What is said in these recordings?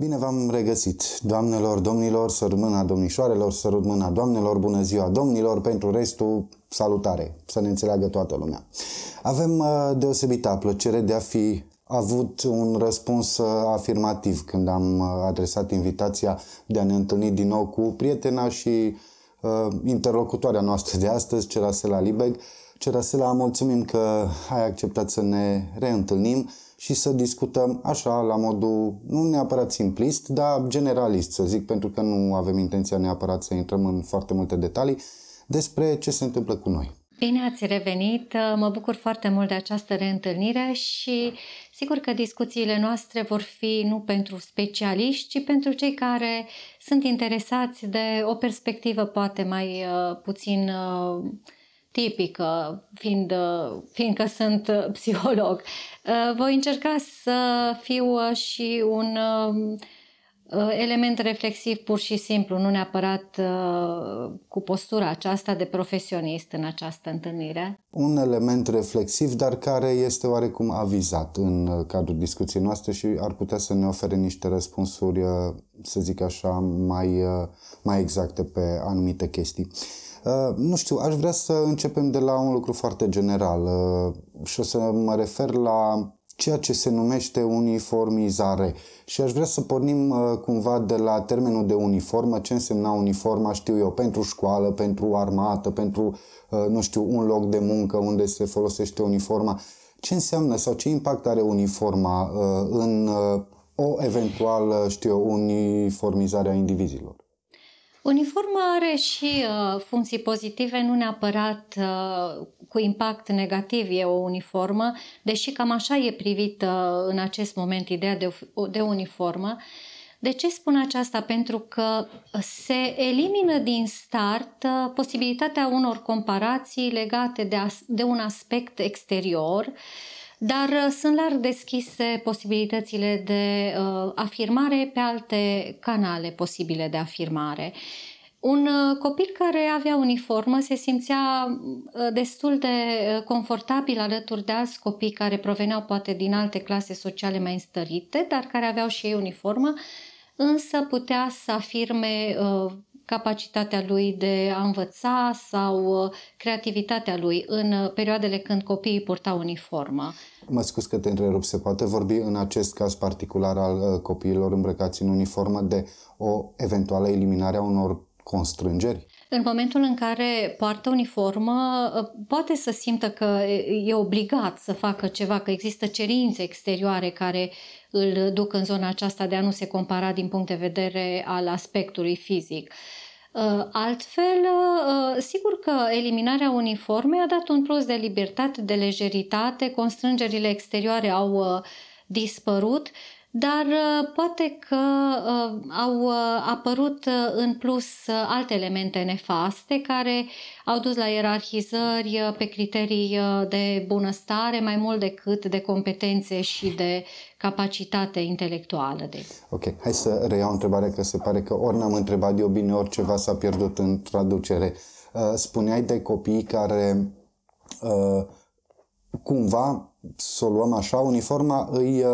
Bine v-am regăsit, doamnelor, domnilor, sărmâna domnișoarelor, sărmâna doamnelor, bună ziua domnilor, pentru restul, salutare, să ne înțeleagă toată lumea. Avem uh, deosebită plăcere de a fi avut un răspuns uh, afirmativ când am uh, adresat invitația de a ne întâlni din nou cu prietena și uh, interlocutoarea noastră de astăzi, Cerasela Libeg. Cerasela, mulțumim că ai acceptat să ne reîntâlnim și să discutăm așa, la modul, nu neapărat simplist, dar generalist, să zic, pentru că nu avem intenția neapărat să intrăm în foarte multe detalii despre ce se întâmplă cu noi. Bine ați revenit! Mă bucur foarte mult de această reîntâlnire și sigur că discuțiile noastre vor fi nu pentru specialiști, ci pentru cei care sunt interesați de o perspectivă poate mai uh, puțin uh, tipică, fiind, uh, fiindcă sunt uh, psiholog. Uh, voi încerca să fiu și un um, element reflexiv pur și simplu, nu neapărat cu postura aceasta de profesionist în această întâlnire. Un element reflexiv, dar care este oarecum avizat în cadrul discuției noastre și ar putea să ne ofere niște răspunsuri, să zic așa, mai, mai exacte pe anumite chestii. Uh, nu știu, aș vrea să începem de la un lucru foarte general uh, și o să mă refer la ceea ce se numește uniformizare. Și aș vrea să pornim uh, cumva de la termenul de uniformă, ce însemna uniforma, știu eu, pentru școală, pentru armată, pentru, nu știu, un loc de muncă unde se folosește uniforma. Ce înseamnă sau ce impact are uniforma în o eventuală, știu eu, uniformizare a indivizilor? Uniforma are și uh, funcții pozitive, nu neapărat uh, cu impact negativ e o uniformă, deși cam așa e privită uh, în acest moment ideea de, de uniformă. De ce spun aceasta? Pentru că se elimină din start uh, posibilitatea unor comparații legate de, as- de un aspect exterior uh, dar uh, sunt larg deschise posibilitățile de uh, afirmare pe alte canale posibile de afirmare. Un uh, copil care avea uniformă se simțea destul de confortabil alături de alți copii care proveneau poate din alte clase sociale mai înstărite, dar care aveau și ei uniformă, însă putea să afirme capacitatea lui de a învăța sau uh, creativitatea lui în uh, perioadele când copiii purtau uniformă. Mă scuz că te întrerup, se poate vorbi în acest caz particular al uh, copiilor îmbrăcați în uniformă de o eventuală eliminare a unor constrângeri? În momentul în care poartă uniformă, poate să simtă că e obligat să facă ceva, că există cerințe exterioare care îl duc în zona aceasta de a nu se compara din punct de vedere al aspectului fizic. Uh, altfel, uh, sigur că eliminarea uniformei a dat un plus de libertate, de lejeritate, constrângerile exterioare au uh, dispărut dar uh, poate că uh, au uh, apărut în plus alte elemente nefaste care au dus la ierarhizări pe criterii de bunăstare mai mult decât de competențe și de capacitate intelectuală. Ok, hai să reiau întrebarea că se pare că ori n-am întrebat eu bine, ori ceva s-a pierdut în traducere. Spuneai de copii care cumva, să o luăm așa, uniforma îi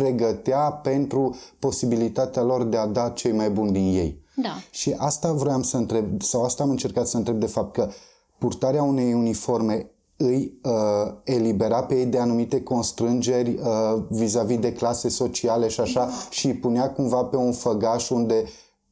pregătea pentru posibilitatea lor de a da cei mai buni din ei. Da. Și asta vreau să întreb, sau asta am încercat să întreb de fapt, că purtarea unei uniforme îi uh, elibera pe ei de anumite constrângeri uh, vis-a-vis de clase sociale și așa da. și îi punea cumva pe un făgaș unde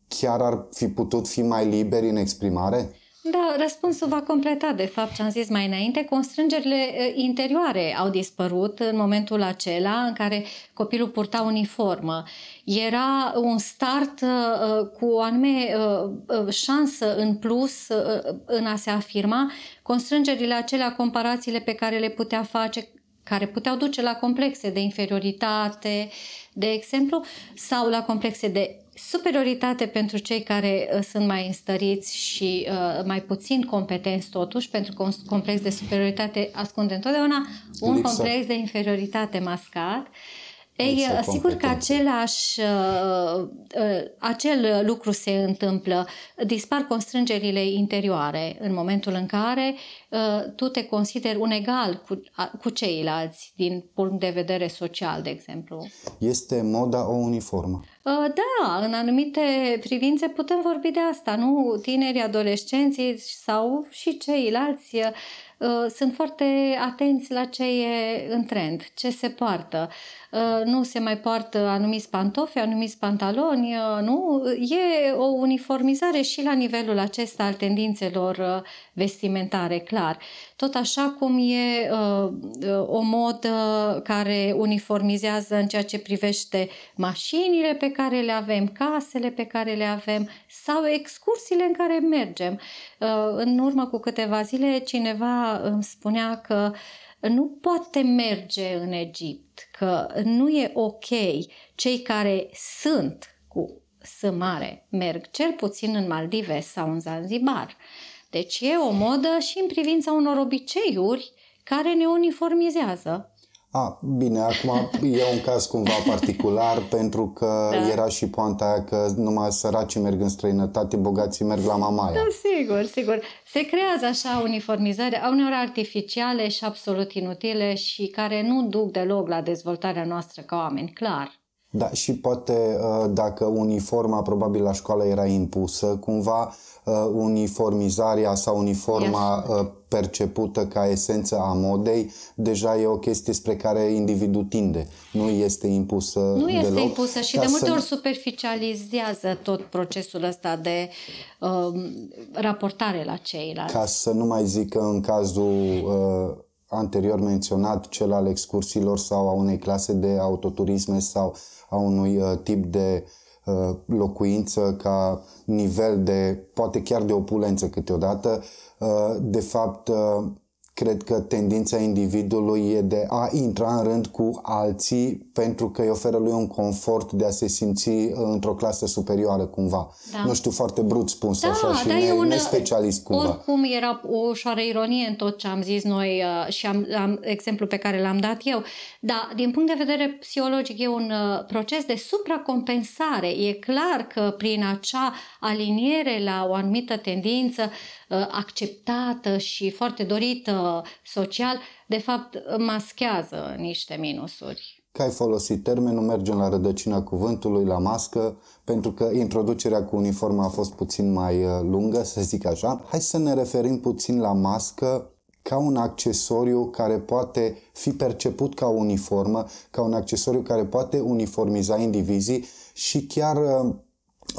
chiar ar fi putut fi mai liberi în exprimare? Da, răspunsul va completa, de fapt, ce am zis mai înainte. Constrângerile interioare au dispărut în momentul acela în care copilul purta uniformă. Era un start uh, cu o anume uh, șansă în plus uh, în a se afirma. Constrângerile acelea, comparațiile pe care le putea face, care puteau duce la complexe de inferioritate, de exemplu, sau la complexe de superioritate pentru cei care uh, sunt mai înstăriți și uh, mai puțin competenți totuși, pentru că un complex de superioritate ascunde întotdeauna un Lipsa. Exact. complex de inferioritate mascat. Ei, exact, uh, sigur că același, uh, uh, acel lucru se întâmplă. Dispar constrângerile interioare în momentul în care uh, Ă, tu te consideri un egal cu, cu ceilalți din punct de vedere social, de exemplu. Este moda o uniformă? Ă, da, în anumite privințe putem vorbi de asta, nu? Tinerii, adolescenții sau și ceilalți ă, sunt foarte atenți la ce e în trend, ce se poartă. Nu se mai poartă anumiți pantofi, anumiți pantaloni, nu? E o uniformizare și la nivelul acesta al tendințelor vestimentare, clar clar. Tot așa cum e uh, uh, o modă care uniformizează în ceea ce privește mașinile pe care le avem, casele pe care le avem sau excursiile în care mergem. Uh, în urmă cu câteva zile cineva îmi spunea că nu poate merge în Egipt, că nu e ok cei care sunt cu S mare merg cel puțin în Maldive sau în Zanzibar. Uh, deci e o modă și în privința unor obiceiuri care ne uniformizează. A, bine, acum e un caz cumva particular pentru că da. era și poanta aia că numai săracii merg în străinătate, bogații merg la mamaia. Da, sigur, sigur. Se creează așa uniformizare, au uneori artificiale și absolut inutile și care nu duc deloc la dezvoltarea noastră ca oameni, clar. Da, și poate uh, dacă uniforma probabil la școală era impusă, cumva uh, uniformizarea sau uniforma yes. Uh, percepută ca esență a modei, deja e o chestie spre care individul tinde. Nu este impusă Nu deloc, este impusă și de multe să... ori superficializează tot procesul ăsta de uh, raportare la ceilalți. Ca să nu mai zic că în cazul... Uh, anterior menționat, cel al excursiilor sau a unei clase de autoturisme sau a unui uh, tip de uh, locuință ca nivel de, poate chiar de opulență câteodată, uh, de fapt uh, cred că tendința individului e de a intra în rând cu alții pentru că îi oferă lui un confort de a se simți într-o clasă superioară cumva. Da. Nu știu, foarte brut spus da, așa și da, ne, e un, ne specialist cumva. Oricum era o ușoară ironie în tot ce am zis noi uh, și am, am exemplu pe care l-am dat eu. Dar din punct de vedere psihologic e un uh, proces de supracompensare. E clar că prin acea aliniere la o anumită tendință Uh, acceptată și foarte dorită social, de fapt maschează niște minusuri că ai folosit termenul, mergem la rădăcina cuvântului, la mască, pentru că introducerea cu uniforma a fost puțin mai uh, lungă, să zic așa. Hai să ne referim puțin la mască ca un accesoriu care poate fi perceput ca uniformă, ca un accesoriu care poate uniformiza indivizii și chiar uh,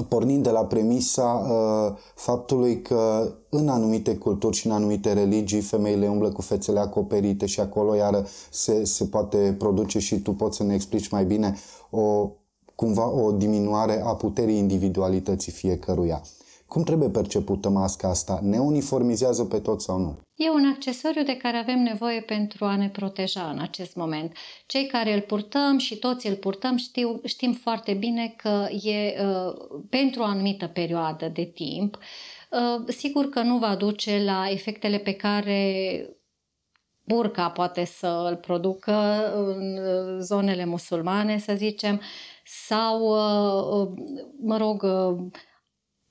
pornind de la premisa uh, faptului că în anumite culturi și în anumite religii femeile umblă cu fețele acoperite și acolo iară se, se poate produce și tu poți să ne explici mai bine o, cumva o diminuare a puterii individualității fiecăruia. Cum trebuie percepută masca asta? Ne uniformizează pe toți sau nu? e un accesoriu de care avem nevoie pentru a ne proteja în acest moment. Cei care îl purtăm și toți îl purtăm știu, știm foarte bine că e uh, pentru o anumită perioadă de timp. Uh, sigur că nu va duce la efectele pe care burca poate să îl producă în uh, zonele musulmane, să zicem, sau, uh, uh, mă rog,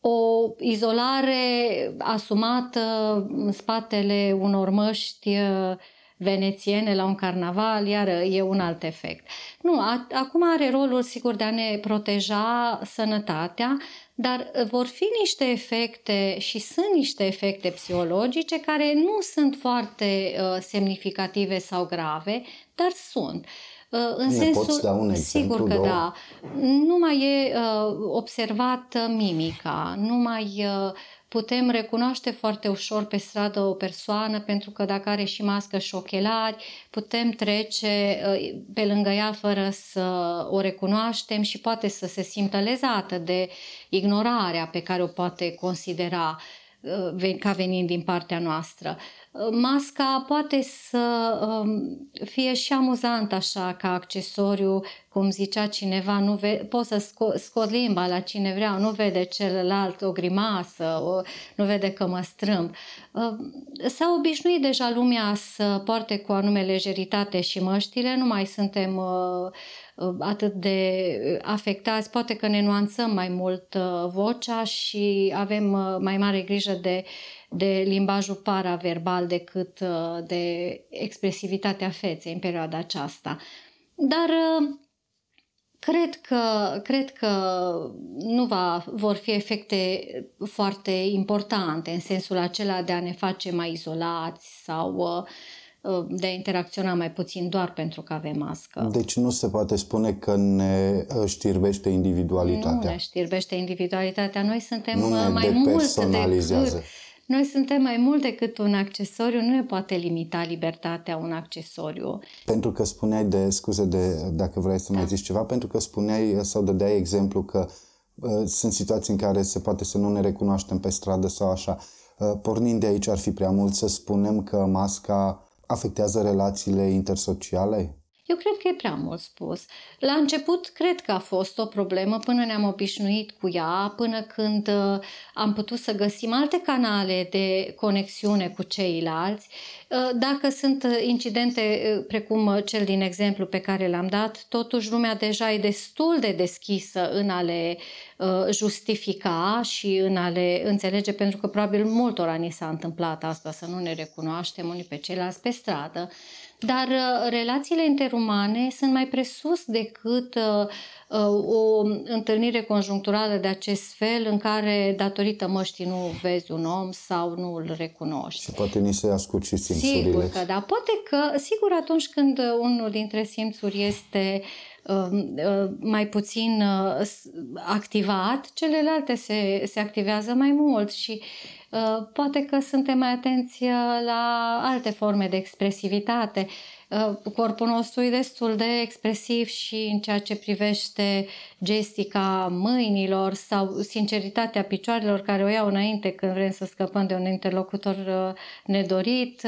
o izolare asumată în spatele unor măști uh, venețiene la un carnaval, iar uh, e un alt efect. Nu, a, acum are rolul, sigur, de a ne proteja sănătatea, dar uh, vor fi niște efecte și sunt niște efecte psihologice care nu sunt foarte uh, semnificative sau grave, dar sunt. Uh, în ne sensul, poți da un sigur că două? da, nu mai e uh, observată mimica, nu mai uh, putem recunoaște foarte ușor pe stradă o persoană pentru că dacă are și mască și ochelari, putem trece uh, pe lângă ea fără să o recunoaștem și poate să se simtă lezată de ignorarea pe care o poate considera uh, Uh, ca venind din partea noastră. Uh, masca poate să um, fie și amuzant așa ca accesoriu, cum zicea cineva, nu ve- poți să sco- scot limba la cine vrea, nu vede celălalt o grimasă, o, nu vede că mă strâmb. Uh, s-a obișnuit deja lumea să poarte cu anume lejeritate și măștile, nu mai suntem uh, Uh, atât de uh, afectați, poate că ne nuanțăm mai mult uh, vocea și avem mai mare grijă de, de limbajul paraverbal decât de expresivitatea feței în perioada aceasta. Dar cred că, cred că nu va, vor fi efecte foarte importante în sensul acela de a ne face mai izolați sau uh, Uh, de a interacționa mai puțin doar pentru că avem mască. Deci nu se poate spune că ne uh, știrbește individualitatea. Nu ne știrbește individualitatea. Noi suntem nu uh, ne mai mult decât... Noi suntem mai mult decât un accesoriu, nu ne poate limita libertatea un accesoriu. Pentru că spuneai de, scuze de, dacă vrei să mai da. zici ceva, pentru că spuneai sau dădeai exemplu că uh, sunt situații în care se poate să nu ne recunoaștem pe stradă sau așa. Uh, pornind de aici ar fi prea mult să spunem că masca afectează relațiile intersociale? Eu cred că e prea mult spus. La început cred că a fost o problemă până ne-am obișnuit cu ea, până când uh, am putut să găsim alte canale de conexiune cu ceilalți. Uh, dacă sunt uh, incidente precum cel din exemplu pe care l-am dat, totuși lumea deja e destul de deschisă în a le justifica și în a le înțelege, pentru că probabil multora ni s-a întâmplat asta, să nu ne recunoaștem unii pe ceilalți pe stradă. Dar uh, relațiile interumane sunt mai presus decât uh, uh, o întâlnire conjuncturală de acest fel în care datorită măștii nu vezi un om sau nu îl recunoști. Și poate ni se ascult și simțurile. Sigur că da. Poate că, sigur, atunci când unul dintre simțuri este um, mai puțin activat, celelalte se, se activează mai mult și uh, Uh, poate că suntem mai atenți uh, la alte forme de expresivitate. Uh, corpul nostru e destul de expresiv și în ceea ce privește gestica mâinilor sau sinceritatea picioarelor care o iau înainte când vrem să scăpăm de un interlocutor nedorit.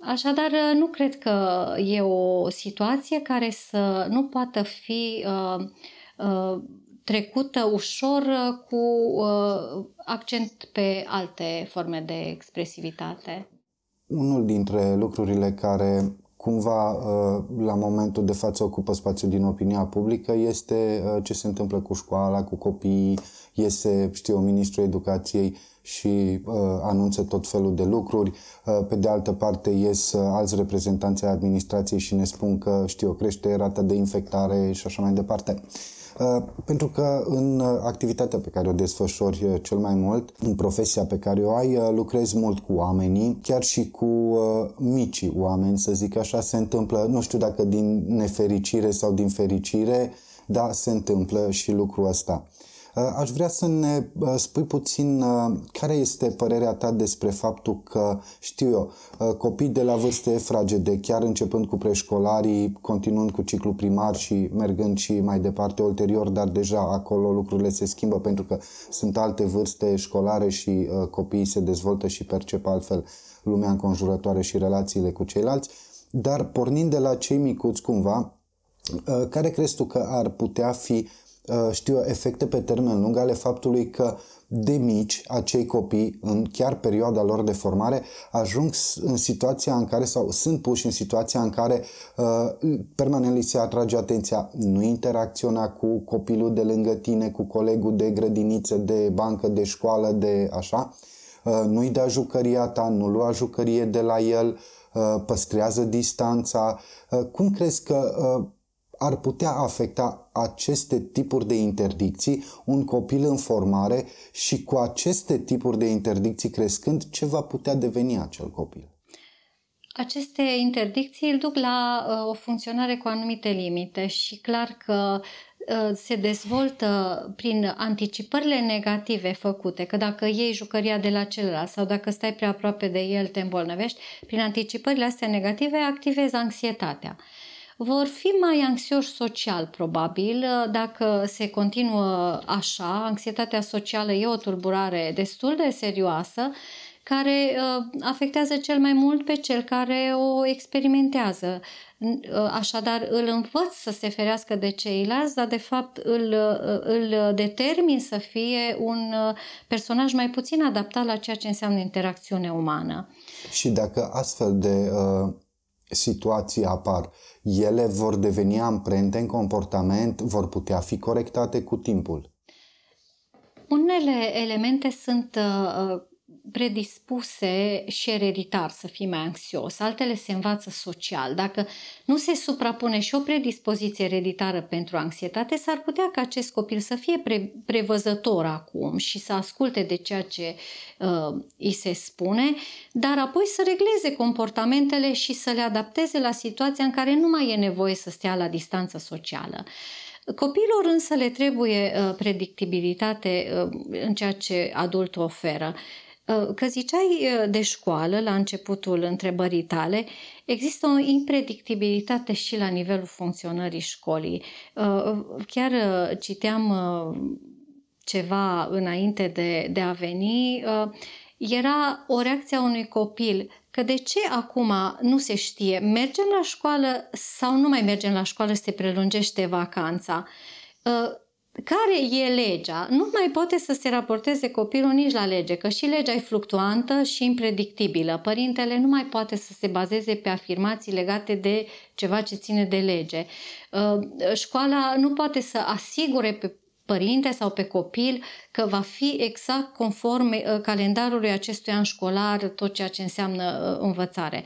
Așadar, nu cred că e o situație care să nu poată fi uh, uh, trecută ușor uh, cu uh, accent pe alte forme de expresivitate. Unul dintre lucrurile care cumva uh, la momentul de față ocupă spațiu din opinia publică este uh, ce se întâmplă cu școala, cu copiii, iese, știu, ministrul educației și uh, anunță tot felul de lucruri. Uh, pe de altă parte ies uh, alți reprezentanți ai administrației și ne spun că, știu, crește rata de infectare și așa mai departe. Uh, pentru că în uh, activitatea pe care o desfășori uh, cel mai mult, în profesia pe care o ai, uh, lucrezi mult cu oamenii, chiar și cu mici oameni, să zic așa, se întâmplă, nu știu dacă din nefericire sau din fericire, dar se întâmplă și lucrul ăsta. Aș vrea să ne uh, spui puțin uh, care este părerea ta despre faptul că, știu eu, uh, copii de la vârste fragede, chiar începând cu preșcolarii, continuând cu ciclu primar și mergând și mai departe ulterior, dar deja acolo lucrurile se schimbă pentru că sunt alte vârste școlare și copiii se dezvoltă și percep altfel lumea înconjurătoare și relațiile cu ceilalți, dar pornind de la cei micuți cumva, care crezi tu că ar putea fi Uh, știu eu, efecte pe termen lung ale faptului că de mici acei copii, în chiar perioada lor de formare, ajung în situația în care, sau sunt puși în situația în care uh, permanent li se atrage atenția, nu interacționa cu copilul de lângă tine, cu colegul de grădiniță, de bancă, de școală, de așa, uh, nu-i da jucăria ta, nu lua jucărie de la el, uh, păstrează distanța. Uh, cum crezi că uh, ar putea afecta aceste tipuri de interdicții un copil în formare și cu aceste tipuri de interdicții crescând, ce va putea deveni acel copil? Aceste interdicții îl duc la uh, o funcționare cu anumite limite și clar că uh, se dezvoltă prin anticipările negative făcute, că dacă iei jucăria de la celălalt sau dacă stai prea aproape de el te îmbolnăvești, prin anticipările astea negative activezi anxietatea. Uh, vor fi mai anxioși social, probabil, dacă se continuă așa. Anxietatea socială e o tulburare destul de serioasă care uh, afectează cel mai mult pe cel care o experimentează. Uh, așadar, îl învăț să se ferească de ceilalți, dar de fapt îl, uh, îl determin să fie un personaj mai puțin adaptat la ceea ce înseamnă interacțiune umană. Și dacă astfel de uh situații apar. Ele vor deveni amprente în comportament, vor putea fi corectate cu timpul. Unele elemente sunt uh, uh predispuse și ereditar să fii mai anxios, altele se învață social. Dacă nu se suprapune și o predispoziție ereditară pentru anxietate, s-ar putea ca acest copil să fie pre- prevăzător acum și să asculte de ceea ce uh, îi se spune, dar apoi să regleze comportamentele și să le adapteze la situația în care nu mai e nevoie să stea la distanță socială. Copiilor însă le trebuie uh, predictibilitate uh, în ceea ce adultul oferă. Uh, că ziceai uh, de școală la începutul întrebării tale, există o impredictibilitate și la nivelul funcționării școlii. Uh, chiar citeam ceva înainte de, de a veni, era o reacție a unui copil că de ce acum nu se știe, mergem la școală sau nu mai mergem la școală, se prelungește vacanța care e legea, nu mai poate să se raporteze copilul nici la lege, că și legea e fluctuantă și impredictibilă. Părintele nu mai poate să se bazeze pe afirmații legate de ceva ce ține de lege. Uh, școala nu poate să asigure pe părinte sau pe copil că va fi exact conform uh, calendarului acestui an școlar tot ceea ce înseamnă uh, învățare.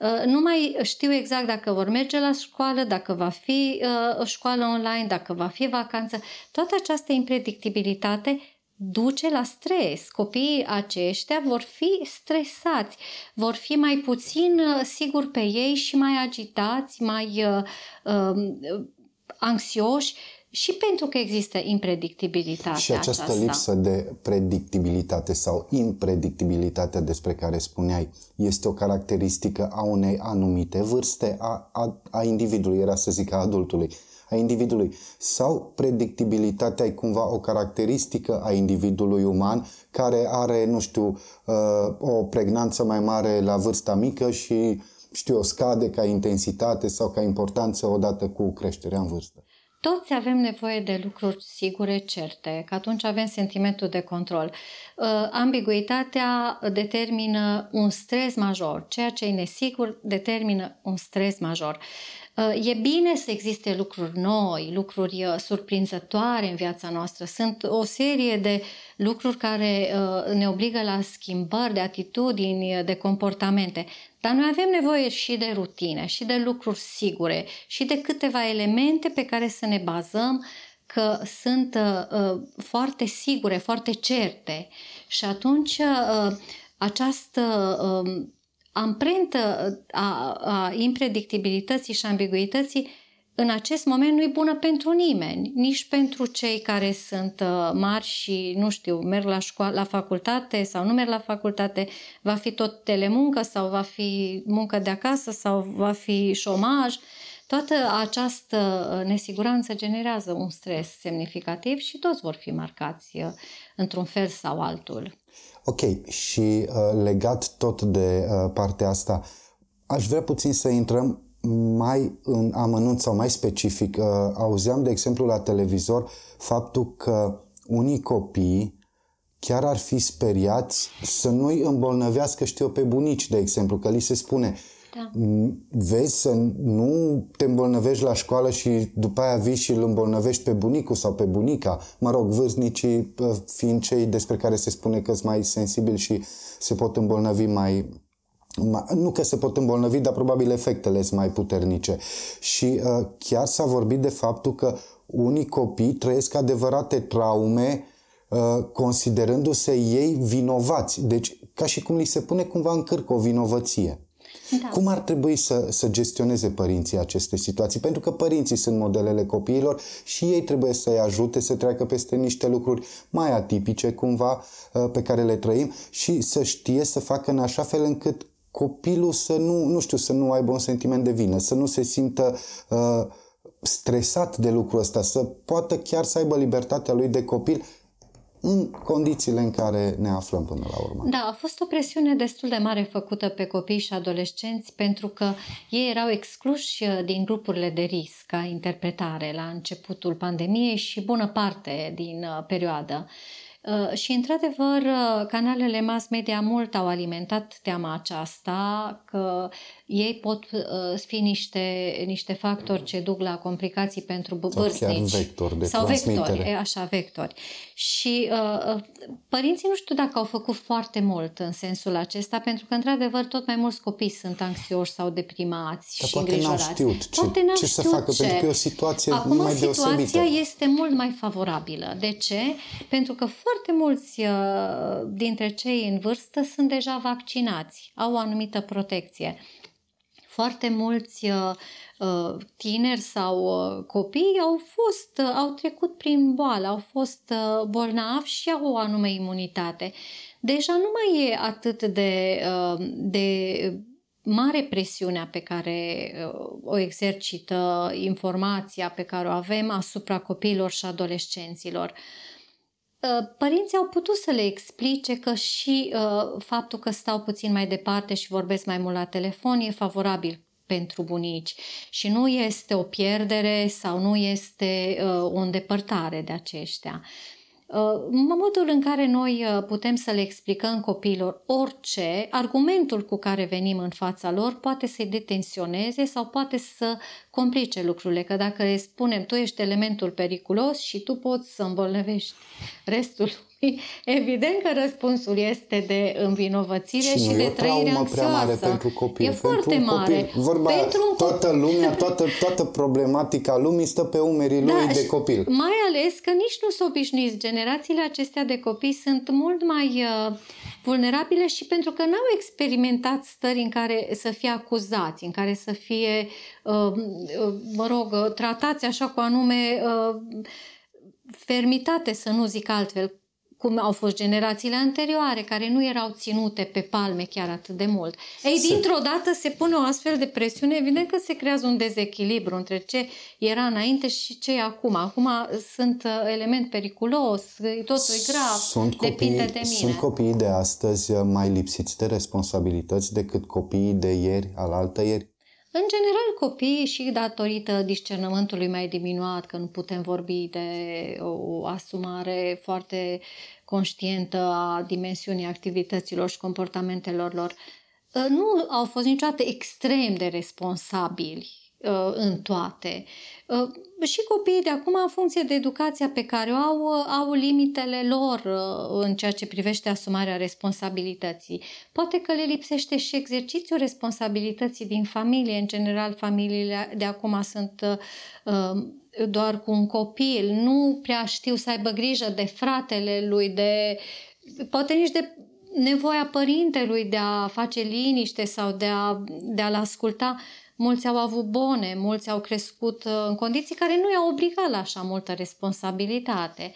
Uh, nu mai știu exact dacă vor merge la școală, dacă va fi uh, școală online, dacă va fi vacanță. Toată această impredictibilitate duce la stres. Copiii aceștia vor fi stresați, vor fi mai puțin uh, sigur pe ei și mai agitați, mai uh, um, uh, anxioși și pentru că există impredictibilitatea Și această aceasta. lipsă de predictibilitate sau impredictibilitatea despre care spuneai este o caracteristică a unei anumite vârste a, a, a individului, era să zic a adultului, a individului. Sau predictibilitatea e cumva o caracteristică a individului uman care are, nu știu, uh, o pregnanță mai mare la vârsta mică și știu, o scade ca intensitate sau ca importanță odată cu creșterea în vârstă toți avem nevoie de lucruri sigure, certe, că atunci avem sentimentul de control. Uh, ambiguitatea determină un stres major, ceea ce e nesigur determină un stres major. E bine să existe lucruri noi, lucruri uh, surprinzătoare în viața noastră. Sunt o serie de lucruri care uh, ne obligă la schimbări de atitudini, uh, de comportamente. Dar noi avem nevoie și de rutine, și de lucruri sigure, și de câteva elemente pe care să ne bazăm că sunt foarte sigure, foarte certe. Și atunci această um, amprentă a, a impredictibilității și ambiguității în acest moment nu e bună pentru nimeni, nici pentru cei care sunt uh, mari și, nu știu, merg la, școală, la facultate sau nu merg la facultate, va fi tot telemuncă sau va fi muncă de acasă sau va fi șomaj. Uh, Toată această uh, nesiguranță generează un stres semnificativ și toți vor fi marcați uh, într-un fel sau altul. Ok, și uh, legat tot de uh, partea asta, aș vrea puțin să intrăm mai în amănunt sau mai specific. Uh, auzeam, de exemplu, la televizor faptul că unii copii chiar ar fi speriați să nu-i îmbolnăvească, știu eu, pe bunici, de exemplu, că li se spune da. vezi să nu te îmbolnăvești la școală și după aia vii și îl îmbolnăvești pe bunicul sau pe bunica. Mă rog, vârstnicii fiind cei despre care se spune că sunt mai sensibili și se pot îmbolnăvi mai, nu că se pot îmbolnăvi, dar probabil efectele sunt mai puternice. Și uh, chiar s-a vorbit de faptul că unii copii trăiesc adevărate traume uh, considerându-se ei vinovați. Deci, ca și cum li se pune cumva în cârcă o vinovăție. Da. Cum ar trebui să, să gestioneze părinții aceste situații? Pentru că părinții sunt modelele copiilor și ei trebuie să-i ajute să treacă peste niște lucruri mai atipice cumva ă, pe care le trăim și să știe să facă în așa fel încât copilul să nu, nu știu, să nu aibă un sentiment de vină, să nu se simtă uh, stresat de lucrul ăsta, să poată chiar să aibă libertatea lui de copil în condițiile în care ne aflăm până la urmă. Da, a fost o presiune destul de mare făcută pe copii și adolescenți pentru că ei erau excluși uh, din grupurile de risc a interpretare la începutul pandemiei și bună parte din uh, perioadă. Uh, și, într-adevăr, canalele mass media mult au alimentat teama aceasta că ei pot uh, fi niște, niște factori ce duc la complicații pentru bărbați Sau vectori de Sau vectori, e, așa, vectori. Și uh, uh, părinții nu știu dacă au făcut foarte mult în sensul acesta, pentru că, într-adevăr, tot mai mulți copii sunt anxioși sau deprimați Dar și poate îngrijorați. știut ce, poate ce să facă, ce. pentru că e o situație Acum, mai situația deosebită. este mult mai favorabilă. De ce? Pentru că foarte mulți uh, dintre cei în vârstă sunt deja vaccinați, au o anumită protecție. Foarte mulți uh, uh, tineri sau uh, copii au fost, au trecut prin boală, au fost bolnavi și au o anume imunitate. Deja nu mai e atât de, de mare presiunea pe care o exercită informația pe care o avem asupra copiilor și adolescenților. Uh, Uh, părinții au putut să le explice că și uh, faptul că stau puțin mai departe și vorbesc mai mult la telefon e favorabil pentru bunici și nu este o pierdere sau nu este uh, o îndepărtare de aceștia în modul în care noi uh, putem să le explicăm copiilor orice, argumentul cu care venim în fața lor poate să-i detensioneze sau poate să complice lucrurile, că dacă îi spunem tu ești elementul periculos și tu poți să îmbolnăvești restul Evident că răspunsul este de învinovățire și, și de trăire anxioasă. prea mare pentru copii. E pentru foarte un mare. vorba pentru un copil. toată lumea, toată, toată problematica lumii stă pe umerii da, lui de copil. Mai ales că nici nu s-o obișnuiți. Generațiile acestea de copii sunt mult mai uh, vulnerabile și pentru că n-au experimentat stări în care să fie acuzați, în care să fie, uh, uh mă rog, uh, tratați așa cu anume uh, fermitate, să nu zic altfel cum au fost generațiile anterioare, care nu erau ținute pe palme chiar atât de mult. Ei, dintr-o dată se pune o astfel de presiune, evident că se creează un dezechilibru între ce era înainte și ce e acum. Acum sunt uh, element periculos, totul e grav, sunt depinde copii, de mine. Sunt copiii de astăzi mai lipsiți de responsabilități decât copiii de ieri, altă ieri, în general, copiii și datorită discernământului mai diminuat, că nu putem vorbi de o asumare foarte conștientă a dimensiunii activităților și comportamentelor lor, ă, nu au fost niciodată extrem de responsabili uh, în toate. Uh, și copiii de acum, în funcție de educația pe care o au, uh, au limitele lor uh, în ceea ce privește asumarea responsabilității. Poate că le lipsește și exercițiul responsabilității din familie. În general, familiile de acum sunt uh, doar cu un copil, nu prea știu să aibă grijă de fratele lui, de poate nici de nevoia părintelui de a face liniște sau de, a, de a-l asculta mulți au avut bone, mulți au crescut uh, în condiții care nu i-au obligat la așa multă responsabilitate.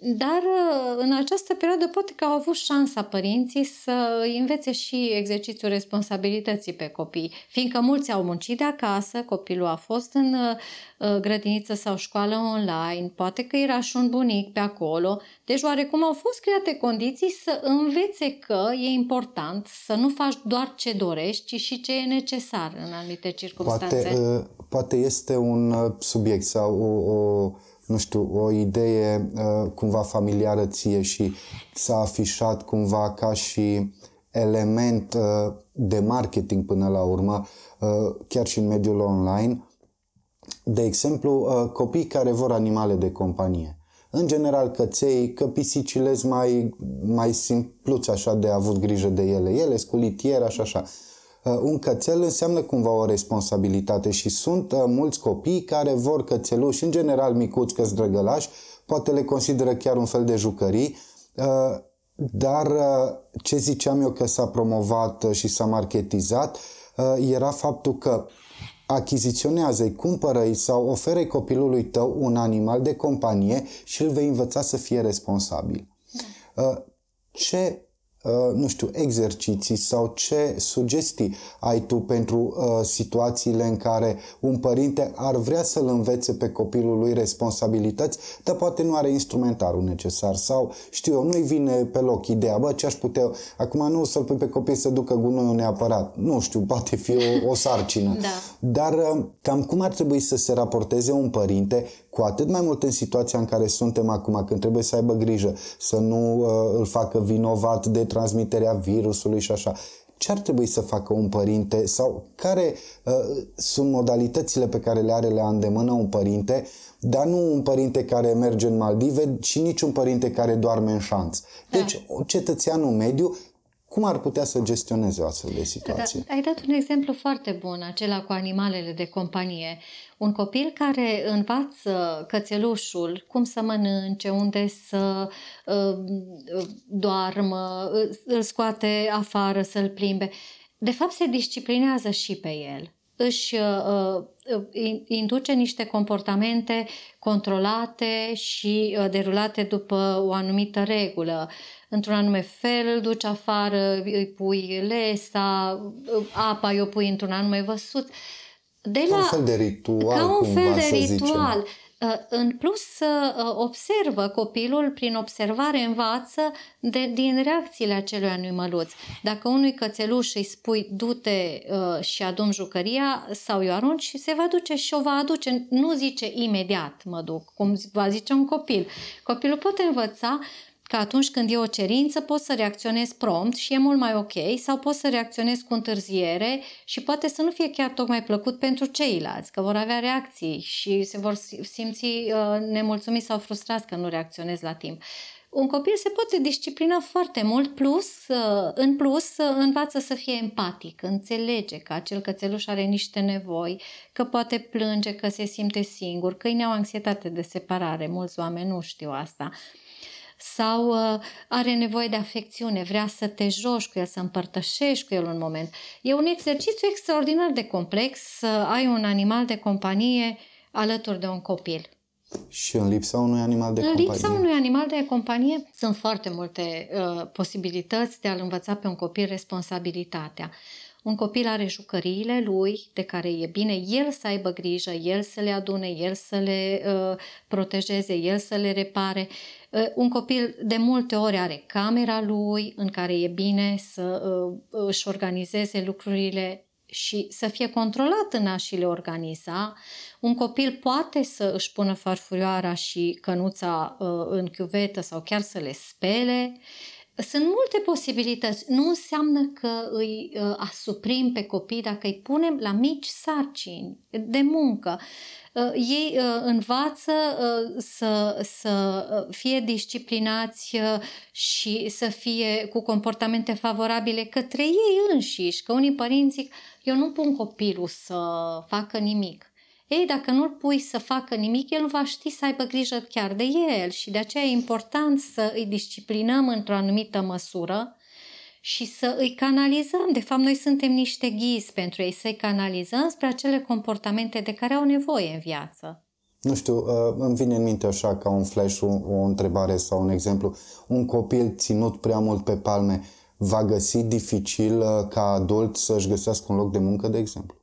Dar uh, în această perioadă poate că au avut șansa părinții să învețe și exercițiul responsabilității pe copii, fiindcă mulți au muncit de acasă, copilul a fost în uh, uh, grădiniță sau școală online, poate că era și un bunic pe acolo, deci oarecum au fost create condiții să învețe că e important să nu faci doar ce dorești, ci și ce e necesar în anumite circunstanțe. Poate, poate este un subiect sau o, o nu știu, o idee uh, cumva familiară ție și s-a afișat cumva ca și element uh, de marketing până la urmă, uh, chiar și în mediul online. De exemplu, uh, copii care vor animale de companie. În general, căței, că pisicile mai, mai simpluți așa de avut grijă de ele. Ele, sculitier, așa, așa. Uh, Uh, un cățel înseamnă cumva o responsabilitate și sunt uh, mulți copii care vor cățeluși, în general micuți, că drăgălași, poate le consideră chiar un fel de jucării, uh, dar ce ziceam eu că s-a promovat și s-a marketizat era faptul că achiziționează-i, cumpără-i sau oferă copilului tău un animal de companie și îl vei învăța să fie responsabil. Ce Uh, nu știu, exerciții sau ce sugestii ai tu pentru uh, situațiile în care un părinte ar vrea să-l învețe pe copilul lui responsabilități, dar poate nu are instrumentarul necesar sau, știu eu, nu-i vine pe loc ideea, bă, ce aș putea, acum nu să-l pui pe copil să ducă gunoiul neapărat, nu știu, poate fi o, o sarcină, da. dar uh, cam cum ar trebui să se raporteze un părinte cu atât mai mult în situația în care suntem acum, când trebuie să aibă grijă, să nu uh, îl facă vinovat de transmiterea virusului și așa ce ar trebui să facă un părinte sau care uh, sunt modalitățile pe care le are la îndemână un părinte, dar nu un părinte care merge în Maldive și nici un părinte care doarme în șanț. Da. Deci, da. cetățeanul mediu cum ar putea să gestioneze o astfel de da, da. situație? Da, ai dat un exemplu foarte bun, acela cu animalele de companie. Un copil care învață cățelușul cum să mănânce, unde să uh, doarmă, uh, îl scoate afară să-l plimbe, de fapt se disciplinează și pe el. Își uh, uh induce niște comportamente controlate și uh, derulate după o anumită regulă. Uh, într-un anume fel, îl duci afară, îi pui lesa, apa îi o pui într-un anume văsut. De la, ca un fel de ritual, ca un fel de ritual. Zicem. Uh, în plus, uh, observă copilul, prin observare învață de, din reacțiile acelui animăluț. Dacă unui cățeluș îi spui du-te uh, și adum jucăria sau eu arunci, și se va duce și o va aduce. Nu zice imediat mă duc, cum va zice un copil. Copilul poate învăța că atunci când e o cerință poți să reacționezi prompt și e mult mai ok sau poți să reacționezi cu întârziere și poate să nu fie chiar tocmai plăcut pentru ceilalți, că vor avea reacții și se vor simți uh, nemulțumiți sau frustrați că nu reacționezi la timp. Un copil se poate disciplina foarte mult, plus, uh, în plus uh, învață să fie empatic, înțelege că acel cățeluș are niște nevoi, că poate plânge, că se simte singur, că îi au anxietate de separare, mulți oameni nu știu asta. Uh, sau uh, are nevoie de afecțiune, vrea să te joci cu el, să împărtășești cu el un moment. E un exercițiu extraordinar de complex să ai un animal de companie alături de un copil. Și în lipsa unui animal de în companie. În lipsa unui animal de companie sunt foarte multe uh, posibilități de a-l învăța pe un copil responsabilitatea. Un copil are jucăriile lui de care e bine el să aibă grijă, el să le adune, el să le uh, protejeze, el să le repare. Uh, Ă, un copil de multe ori are camera lui în care e bine să ă, își organizeze lucrurile și să fie controlat în a și le organiza. Un copil poate să își pună farfurioara și cănuța ă, în chiuvetă sau chiar să le spele sunt multe posibilități. Nu înseamnă că îi uh, asuprim pe copii dacă îi punem la mici sarcini de muncă. Uh, ei uh, învață să, să fie disciplinați și să fie cu comportamente favorabile către ei înșiși, că unii părinți zic, eu nu pun copilul să facă nimic. Ei, dacă nu-l pui să facă nimic, el nu va ști să aibă grijă chiar de el și de aceea e important să îi disciplinăm într-o anumită măsură și să îi canalizăm. De fapt, noi suntem niște ghizi pentru ei, să-i canalizăm spre acele comportamente de care au nevoie în viață. Nu știu, uh, îmi vine în minte așa ca un flash, o, o întrebare sau un exemplu. Un copil ținut prea mult pe palme va găsi dificil uh, ca adult să-și găsească un loc de muncă, de exemplu?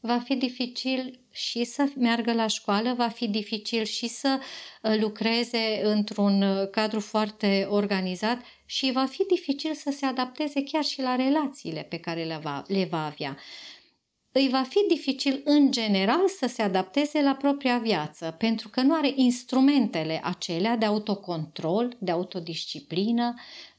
Va fi dificil și să meargă la școală, va fi dificil și să uh, lucreze într-un uh, cadru foarte organizat și va fi dificil să se adapteze chiar și la relațiile pe care le va, le va avea. Îi va fi dificil în general să se adapteze la propria viață, pentru că nu are instrumentele acelea de autocontrol, de autodisciplină,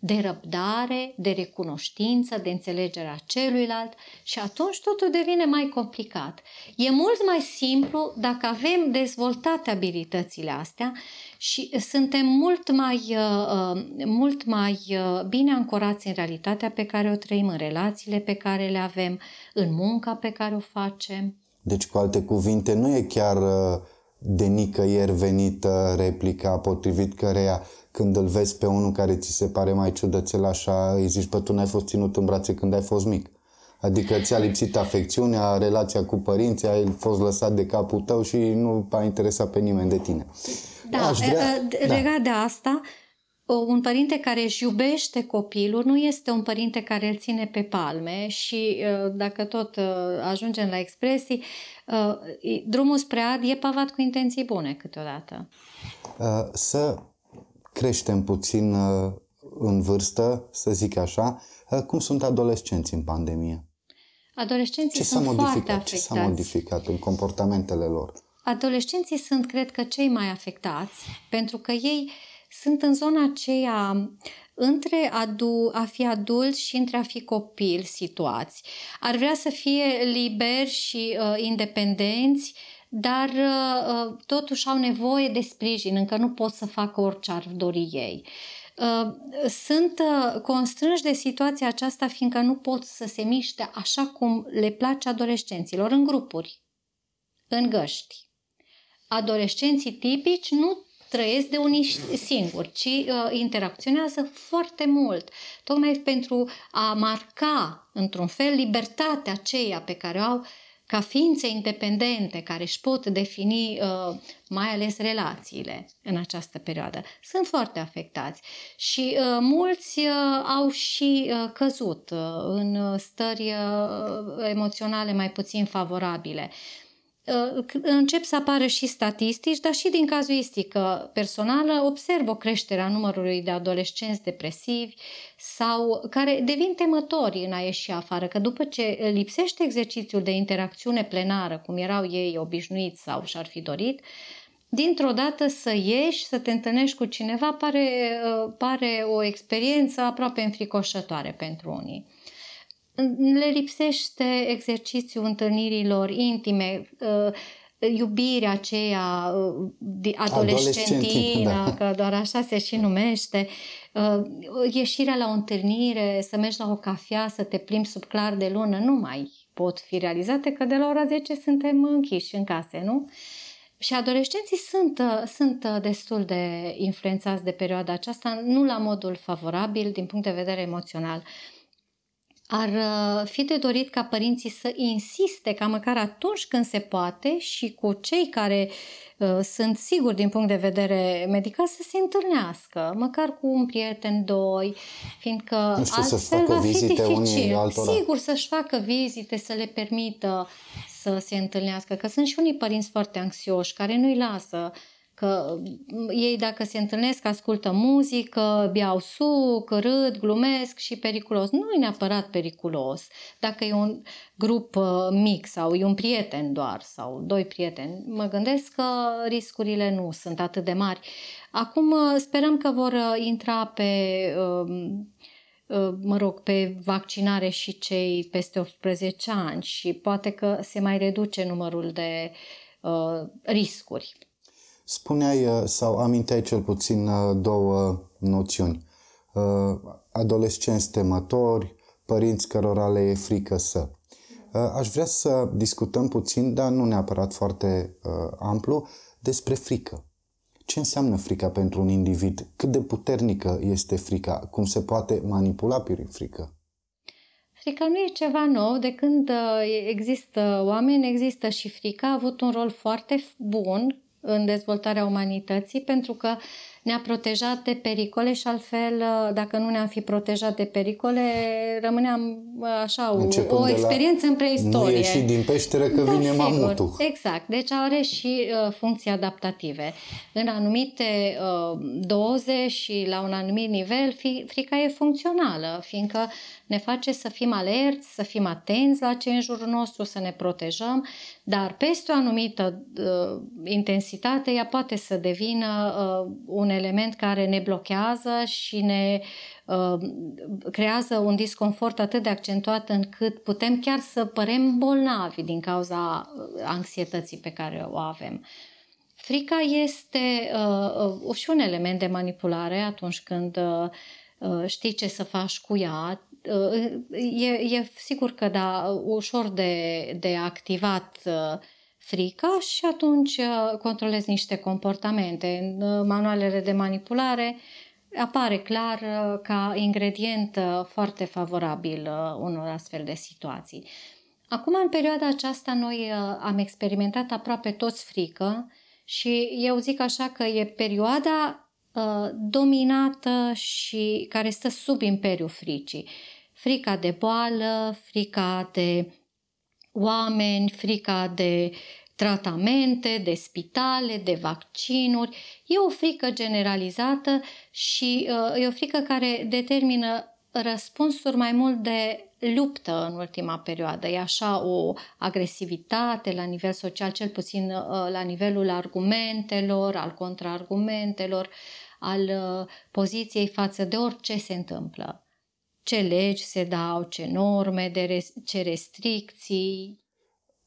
de răbdare, de recunoștință, de înțelegerea celuilalt și atunci totul devine mai complicat. E mult mai simplu dacă avem dezvoltate abilitățile astea și suntem mult mai, uh, uh, mult mai uh, bine ancorați în realitatea pe care o trăim, în relațiile pe care le avem, în munca pe care o facem. Deci, cu alte cuvinte, nu e chiar uh, de nicăieri venită replica potrivit căreia când îl vezi pe unul care ți se pare mai ciudățel așa, îi zici, bă, tu n-ai fost ținut în brațe când ai fost mic. Adică ți-a lipsit afecțiunea, relația cu părinții, ai fost lăsat de capul tău și nu a interesat pe nimeni de tine. Da, vrea... Ă, ă, da. legat da. de asta, un părinte care își iubește copilul nu este un părinte care îl ține pe palme și ă, dacă tot ă, ajungem la expresii, ă, drumul spre ad e pavat cu intenții bune câteodată. Să creștem puțin în vârstă, să zic așa, cum sunt adolescenții în pandemie? Adolescenții ce sunt foarte afectați. Ce s-a modificat în comportamentele lor? Adolescenții sunt, cred că, cei mai afectați, pentru că ei uh, sunt în zona aceea între du- a fi adult și între a fi copil situați. Ar vrea să fie liberi și uh, independenți, dar uh, uh totuși au nevoie de sprijin, încă nu pot să facă orice ar dori ei. Uh, sunt uh, constrânși de situația aceasta fiindcă nu pot să se miște așa cum le place adolescenților în grupuri, în găști. Adolescenții tipici nu trăiesc de unii singuri, ci uh, interacționează foarte mult, tocmai pentru a marca, într-un fel, libertatea aceea pe care o au ca ființe independente care își pot defini uh, mai ales relațiile în această perioadă. Sunt foarte afectați și uh, mulți uh, au și uh, căzut uh, în stări uh, emoționale mai puțin favorabile. Uh, încep să apară și statistici, dar și din cazuistică personală observ o creștere a numărului de adolescenți depresivi sau care devin temători în a ieși afară, că după ce lipsește exercițiul de interacțiune plenară, cum erau ei obișnuiți sau și-ar fi dorit, dintr-o dată să ieși, să te întâlnești cu cineva, pare, uh, pare o experiență aproape înfricoșătoare pentru unii le lipsește exercițiul întâlnirilor intime, uh, iubirea aceea uh, adolescentină, da. că doar așa se și numește, uh, ieșirea la o întâlnire, să mergi la o cafea, să te plimbi sub clar de lună, nu mai pot fi realizate, că de la ora 10 suntem închiși în case, nu? Și adolescenții sunt, sunt destul de influențați de perioada aceasta, nu la modul favorabil din punct de vedere emoțional. Uh, ar uh, fi de dorit ca părinții să insiste ca măcar atunci când se poate și cu cei care uh, sunt siguri din punct de vedere medical să se întâlnească, măcar cu un prieten, doi, fiindcă nu știu, altfel va fi dificil. Sigur, să-și facă vizite, să le permită să se întâlnească, că sunt și unii părinți foarte anxioși care nu-i lasă uh, Că mm, ei dacă se întâlnesc, ascultă muzică, biau suc, râd, glumesc și periculos. Nu e neapărat periculos. Dacă e un grup uh, mic sau e un prieten doar sau doi prieteni, mă gândesc că riscurile nu sunt atât de mari. Acum uh, sperăm că vor uh, intra pe um, mă rog, pe vaccinare și cei peste 18 ani și poate că se mai reduce numărul de uh, riscuri. Spuneai uh, sau aminteai cel puțin uh, două noțiuni. Uh, adolescenți temători, părinți cărora le e frică să. Aș vrea să discutăm puțin, dar nu neapărat foarte amplu, despre frică. Ce înseamnă frica pentru un individ? Cât de puternică este frica? Cum se poate manipula prin frică? Frica nu e ceva nou. De când există oameni, există și frica. A avut un rol foarte bun în dezvoltarea umanității, pentru că ne-a protejat de pericole și altfel, uh, dacă nu ne-am fi protejat de pericole, rămâneam uh, așa, Începând o experiență în preistorie. Nu și din peșteră că da, vine sigur, mamutul. Exact, deci are și uh, funcții adaptative. În anumite uh, doze și la un anumit nivel, fi, frica e funcțională, fiindcă ne face să fim alerți, să fim atenți la ce în jurul nostru, să ne protejăm, dar peste o anumită uh, intensitate ea poate să devină uh, un element care ne blochează și ne uh, creează un disconfort atât de accentuat încât putem chiar să părem bolnavi din cauza anxietății pe care o avem. Frica este uh, și un element de manipulare atunci când uh, știi ce să faci cu ea, e, e sigur că da, ușor de, de activat uh, frica și atunci uh, controlezi niște comportamente. În uh, manualele de manipulare apare clar ca ingredient foarte favorabil unor astfel de situații. Acum, în perioada aceasta, noi am experimentat aproape toți frică și eu zic așa că e perioada dominată și care stă sub imperiul fricii frica de boală, frica de oameni, frica de tratamente, de spitale, de vaccinuri. E o frică generalizată și uh, e o frică care determină răspunsuri mai mult de luptă în ultima perioadă. E așa o agresivitate la nivel social, cel puțin uh, la nivelul argumentelor, al contraargumentelor, al uh, poziției față de orice se întâmplă ce legi se dau, ce norme, de re- ce restricții.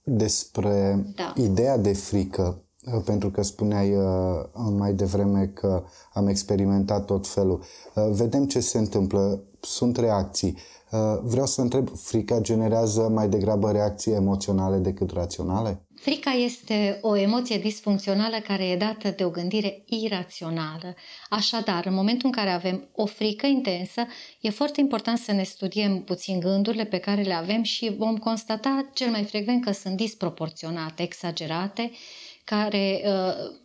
Despre da. ideea de frică, pentru că spuneai uh, mai devreme că am experimentat tot felul. Uh, vedem ce se întâmplă, sunt reacții. Uh, Uh, vreau să întreb, frica generează mai degrabă reacții emoționale decât raționale? Frica este o emoție disfuncțională care e dată de o gândire irațională. Așadar, în momentul în care avem o frică intensă, e foarte important să ne studiem puțin gândurile pe care le avem și vom constata cel mai frecvent că sunt disproporționate, exagerate, uh, care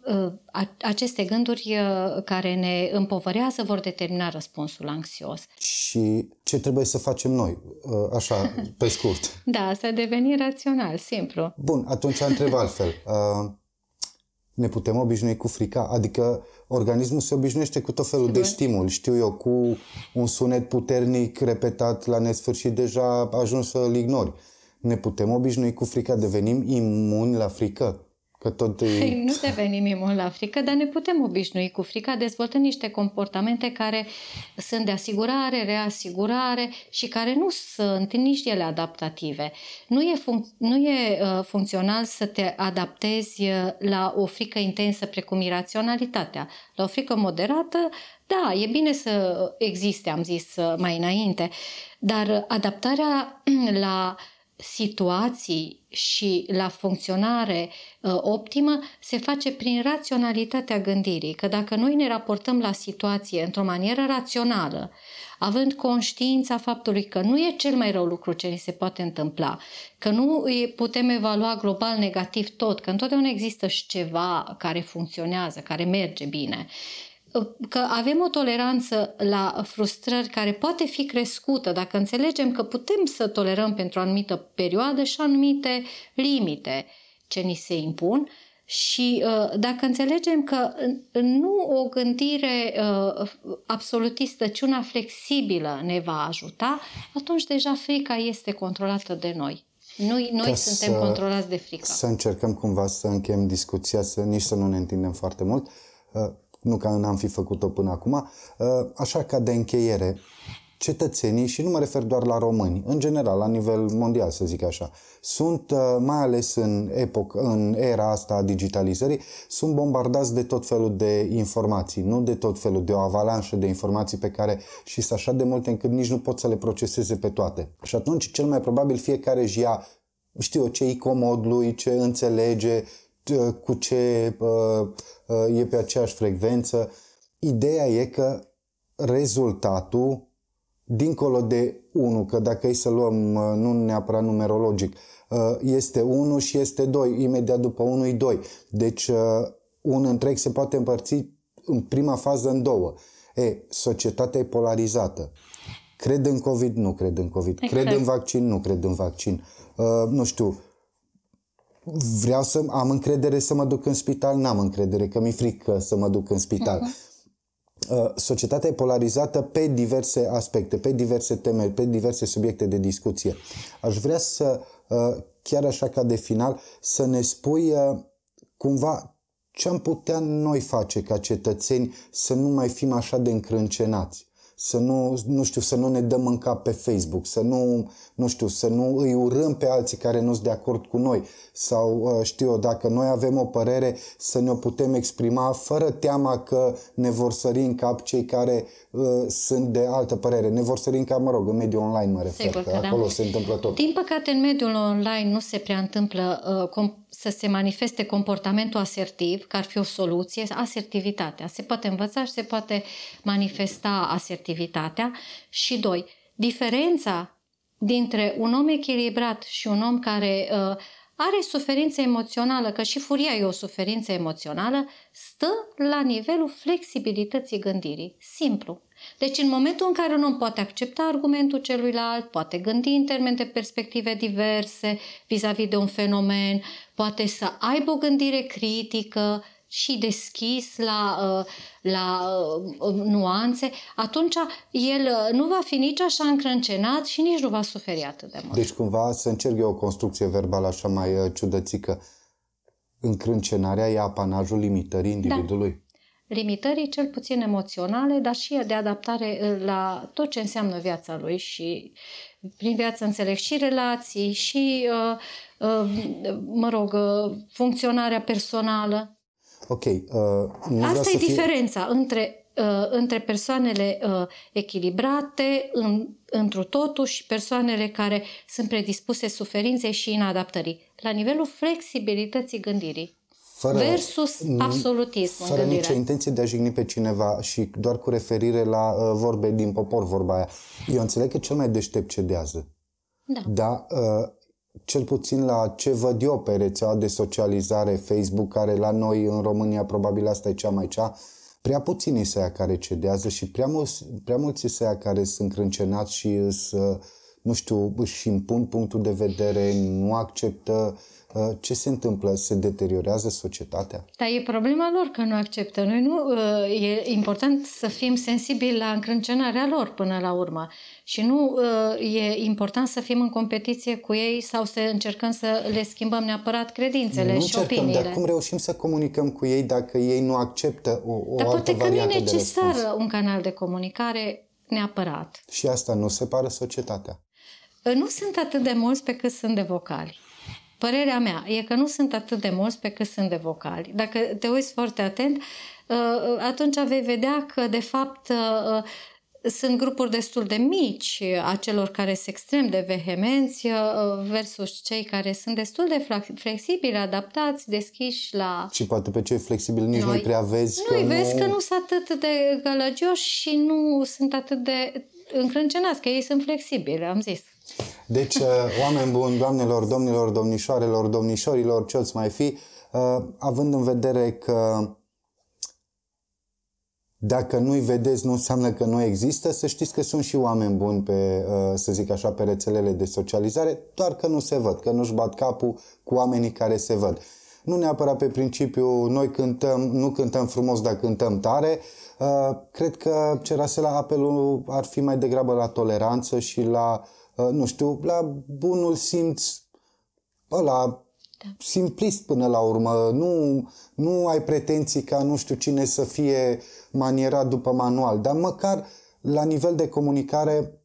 uh, uh, aceste gânduri uh, care ne împovărează vor determina răspunsul anxios. Și ce trebuie să facem noi, așa, pe scurt? da, să devenim rațional, simplu. Bun, atunci întreb altfel. Ne putem obișnui cu frica? Adică organismul se obișnuiește cu tot felul de stimul, știu eu, cu un sunet puternic repetat la nesfârșit, deja ajuns să-l ignori. Ne putem obișnui cu frica, devenim imuni la frică? Că tot e... Păi, nu devenim imun la frică, dar ne putem obișnui cu frica dezvoltând niște comportamente care sunt de asigurare, reasigurare și care nu sunt nici ele adaptative. Nu e, func- nu e uh, funcțional să te adaptezi uh, la o frică intensă precum iraționalitatea. La o frică moderată, da, e bine să existe, am zis uh, mai înainte, dar adaptarea la uh, situații și la funcționare uh, optimă se face prin raționalitatea gândirii. Că dacă noi ne raportăm la situație într-o manieră rațională, având conștiința faptului că nu e cel mai rău lucru ce ni se poate întâmpla, că nu putem evalua global negativ tot, că întotdeauna există și ceva care funcționează, care merge bine că avem o toleranță la frustrări care poate fi crescută dacă înțelegem că putem să tolerăm pentru o anumită perioadă și anumite limite ce ni se impun și uh, dacă înțelegem că nu o gândire uh, absolutistă, ci una flexibilă ne va ajuta, atunci deja frica este controlată de noi. Noi, noi suntem să, controlați de frică. Să încercăm cumva să încheiem discuția, să nici să nu ne întindem foarte mult. Uh, nu că n-am fi făcut-o până acum. Uh, așa ca de încheiere, cetățenii, și nu mă refer doar la români, în general, la nivel mondial, să zic așa, sunt, uh, mai ales în, epoc, în era asta a digitalizării, sunt bombardați de tot felul de informații, nu de tot felul, de o avalanșă de informații pe care și sunt așa de multe încât nici nu pot să le proceseze pe toate. Și atunci, cel mai probabil, fiecare își ia știu ce-i comod lui, ce înțelege, Uh, cu ce uh, uh, e pe aceeași frecvență. Ideea e că rezultatul, dincolo de 1, că dacă e să luăm nu neapărat numerologic, este 1 și este 2, imediat după 1 e 2. Deci un întreg se poate împărți în prima fază în două. E, societatea e polarizată. Cred în COVID, nu cred în COVID. Exact. Cred în exact. vaccin, nu cred în vaccin. Uh, nu știu, vreau să am încredere să mă duc în spital, n-am încredere că mi-e frică să mă duc în spital. Uh-huh. Societatea e polarizată pe diverse aspecte, pe diverse teme, pe diverse subiecte de discuție. Aș vrea să, uh, chiar așa ca de final, să ne spui uh, cumva ce am putea noi face ca cetățeni să nu mai fim așa de încrâncenați să nu, nu știu, să nu ne dăm în cap pe Facebook, să nu, nu știu, să nu îi urâm pe alții care nu sunt de acord cu noi sau uh, știu dacă noi avem o părere să ne-o putem exprima fără teama că ne vor sări în cap cei care uh, sunt de altă părere. Ne vor sări în cap, mă rog, în mediul online mă refer, Sigur că, că da. se întâmplă tot. Din păcate, în mediul online nu se prea întâmplă uh, com- să se manifeste comportamentul asertiv, că ar fi o soluție, asertivitatea. Se poate învăța și se poate manifesta asertivitatea activitatea și doi, diferența dintre un om echilibrat și un om care uh, are suferință emoțională, că și furia e o suferință emoțională, stă la nivelul flexibilității gândirii. Simplu. Deci în momentul în care un om poate accepta argumentul celuilalt, poate gândi în termeni de perspective diverse vis-a-vis de un fenomen, poate să aibă o gândire critică, și deschis la, uh, la uh, um, nuanțe, atunci el uh, nu va fi nici așa încrâncenat și nici nu va suferi atât de mult. Deci cumva să încerc eu o construcție verbală așa mai ciudățică. Încrâncenarea e apanajul limitării individului. Da limitării, cel puțin emoționale, dar și de adaptare la tot ce înseamnă viața lui și prin viață înțeleg și relații și, mă rog, funcționarea personală. Ok. Uh, Asta e fie... diferența între, uh, între persoanele uh, echilibrate în, întru totul și persoanele care sunt predispuse suferinței și inadaptării. La nivelul flexibilității gândirii fără, versus absolutism. Fără gândirea. nicio intenție de a jigni pe cineva și doar cu referire la uh, vorbe din popor, vorba aia. Eu înțeleg că cel mai deștept cedează. Da. Dar uh, cel puțin la ce văd eu pe rețeaua de socializare Facebook, care la noi în România probabil asta e cea mai cea, prea puțini sunt care cedează și prea mulți, prea mulți sunt care sunt crâncenați și să, nu știu, își impun punctul de vedere, nu acceptă uh, Ă, ce se întâmplă? Se deteriorează societatea? Dar e problema lor că nu acceptă. Noi nu, ă, e important să fim sensibili la încrâncenarea lor până la urmă și nu ă, e important să fim în competiție cu ei sau să încercăm să le schimbăm neapărat credințele nu și încercăm, opiniile. Dar cum reușim să comunicăm cu ei dacă ei nu acceptă o, o dar altă poate că nu e necesar un canal de comunicare neapărat. Și asta nu separă societatea. Nu sunt atât de mulți pe cât sunt de vocali. Părerea mea e că nu sunt atât de mulți pe cât sunt de vocali. Dacă te uiți foarte atent, uh, uh, atunci vei vedea că, de fapt, uh, sunt grupuri destul de mici a celor care sunt extrem de vehemenți versus cei care sunt destul de flexibili, adaptați, deschiși la... Și poate pe cei flexibili nici noi, nu prea vezi nu că vezi nu... că nu sunt atât de gălăgioși și nu sunt atât de încrâncenați, că ei sunt flexibili, am zis. Deci, uh, oameni buni, doamnelor, domnilor, domnișoarelor, domnișorilor, ce mai fi, uh, având în vedere că dacă nu-i vedeți, nu înseamnă că nu există. Să știți că sunt și oameni buni pe, uh, să zic așa, pe rețelele de socializare, doar că nu se văd, că nu-și bat capul cu oamenii care se văd. Nu neapărat pe principiu, noi cântăm, nu cântăm frumos, dar cântăm tare. Cred că cerase la apelul ar fi mai degrabă la toleranță și la uh, Uh, nu știu, la bunul simț ăla da. simplist până la urmă. Nu, nu ai pretenții ca nu știu cine să fie manierat după manual, dar măcar la nivel de comunicare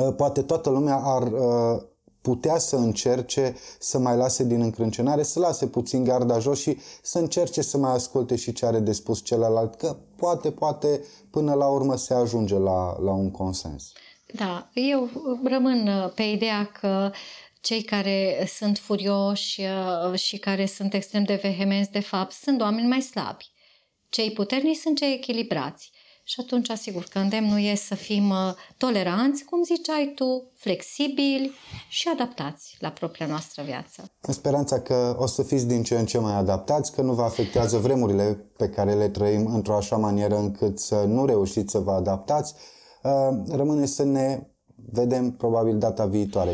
uh, poate toată lumea ar uh, putea să încerce să mai lase din încrâncenare, să lase puțin garda jos și să încerce să mai asculte și ce are de spus celălalt, că poate, poate până la urmă se ajunge la, la un consens. Da, eu rămân uh, pe ideea că cei care sunt furioși uh, și care sunt extrem de vehemenți, de fapt, sunt oameni mai slabi. Cei puternici sunt cei echilibrați. Și atunci, asigur că îndemnul e să fim uh, toleranți, cum ziceai tu, flexibili și adaptați la propria noastră viață. În speranța că o să fiți din ce în ce mai adaptați, că nu vă afectează vremurile pe care le trăim într-o așa manieră încât să nu reușiți să vă adaptați, Rămâne să ne vedem probabil data viitoare.